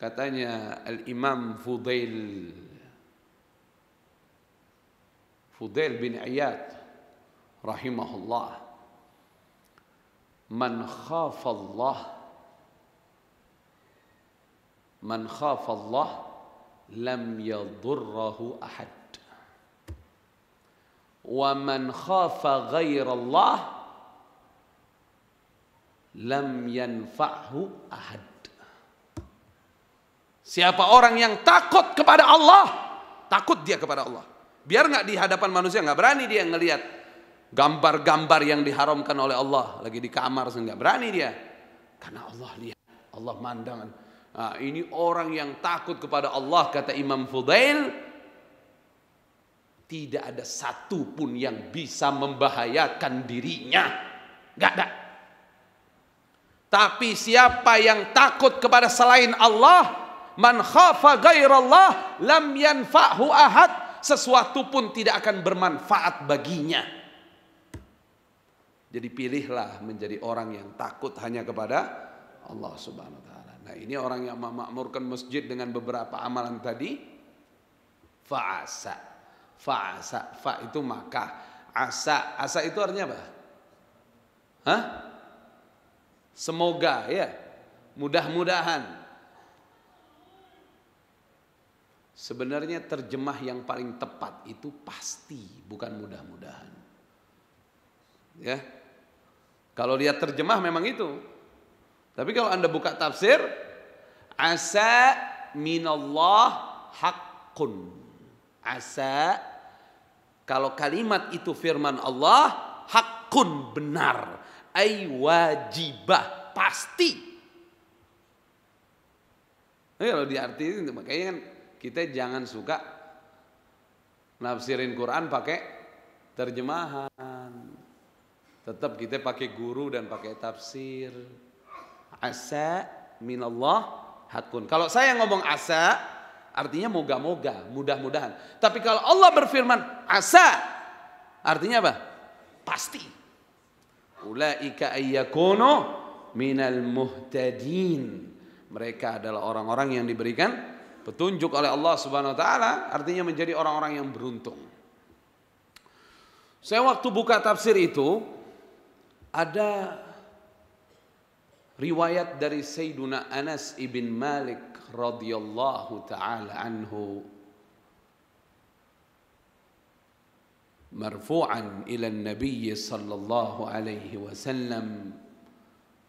katanya al-imam Fudail Fudail bin Iyad rahimahullah من خاف الله من خاف الله لم يضره أحد ومن خاف غير الله لم ينفعه أحد Siapa orang yang takut kepada Allah, takut dia kepada Allah. Biar nggak di hadapan manusia nggak berani dia ngelihat gambar-gambar yang diharamkan oleh Allah lagi di kamar sehingga berani dia karena Allah lihat Allah mandang. nah, ini orang yang takut kepada Allah kata Imam Fudail tidak ada satu pun yang bisa membahayakan dirinya nggak ada tapi siapa yang takut kepada selain Allah Man khafa gairallah lam yanfa'hu ahad. Sesuatu pun tidak akan bermanfaat baginya. Jadi pilihlah menjadi orang yang takut hanya kepada Allah subhanahu wa ta'ala. Nah ini orang yang memakmurkan masjid dengan beberapa amalan tadi. Fa'asa. Fa'asa. Fa itu maka. Asa. Asa itu artinya apa? Hah? Semoga ya. Mudah-mudahan Sebenarnya terjemah yang paling tepat itu pasti, bukan mudah-mudahan. Ya. Kalau dia terjemah memang itu. Tapi kalau Anda buka tafsir, asa minallah hakun, Asa kalau kalimat itu firman Allah hakun benar ay wajibah pasti. Nah, kalau diartikan makanya kan kita jangan suka nafsirin Quran pakai terjemahan. Tetap kita pakai guru dan pakai tafsir. Asa minallah hakun. Kalau saya ngomong asa, artinya moga-moga, mudah-mudahan. Tapi kalau Allah berfirman asa, artinya apa? Pasti. Ulaika ayyakuno minal muhtadin. Mereka adalah orang-orang yang diberikan petunjuk oleh Allah Subhanahu wa taala artinya menjadi orang-orang yang beruntung. Saya waktu buka tafsir itu ada riwayat dari Sayyiduna Anas ibn Malik radhiyallahu taala anhu marfu'an ila an-nabiy sallallahu alaihi wasallam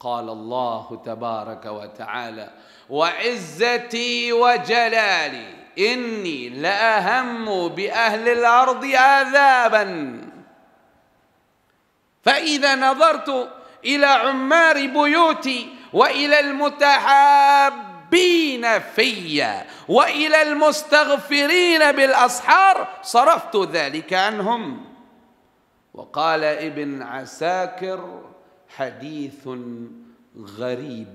قال الله تبارك وتعالى وعزتي وجلالي اني لاهم باهل الارض عذابا فاذا نظرت الى عمار بيوتي والى المتحابين في والى المستغفرين بالاسحار صرفت ذلك عنهم وقال ابن عساكر حديث غريب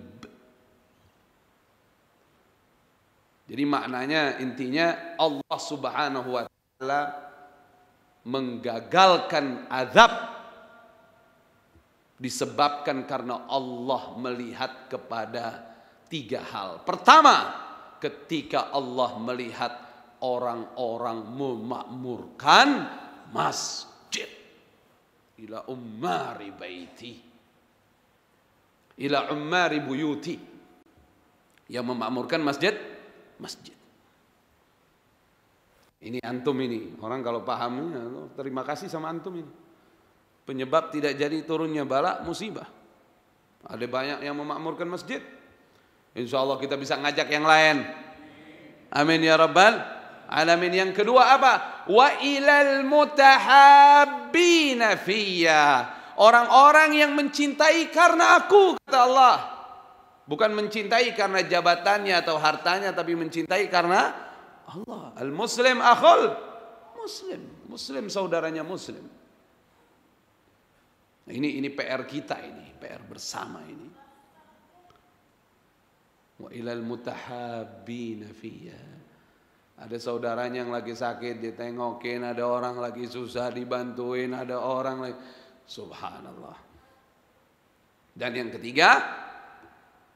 Jadi maknanya intinya Allah Subhanahu wa taala menggagalkan azab disebabkan karena Allah melihat kepada tiga hal. Pertama, ketika Allah melihat orang-orang memakmurkan masjid ila ummari baiti ila ummari buyuti yang memakmurkan masjid masjid ini antum ini orang kalau paham ya, terima kasih sama antum ini penyebab tidak jadi turunnya bala musibah ada banyak yang memakmurkan masjid insya Allah kita bisa ngajak yang lain amin ya rabbal alamin yang kedua apa wa ilal mutahabbina fiyah orang-orang yang mencintai karena aku kata Allah bukan mencintai karena jabatannya atau hartanya tapi mencintai karena Allah al muslim akhul muslim muslim saudaranya muslim nah, ini ini PR kita ini PR bersama ini wa ilal mutahabbina fiyya ada saudaranya yang lagi sakit ditengokin, ada orang lagi susah dibantuin, ada orang lagi Subhanallah. Dan yang ketiga,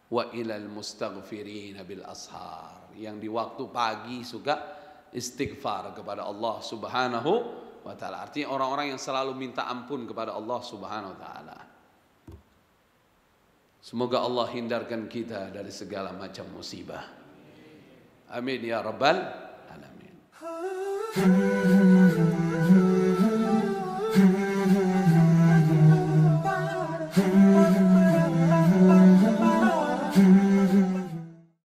wa ilal mustaghfirin bil ashar. Yang di waktu pagi suka istighfar kepada Allah Subhanahu wa taala. Artinya orang-orang yang selalu minta ampun kepada Allah Subhanahu wa taala. Semoga Allah hindarkan kita dari segala macam musibah. Amin ya rabbal alamin.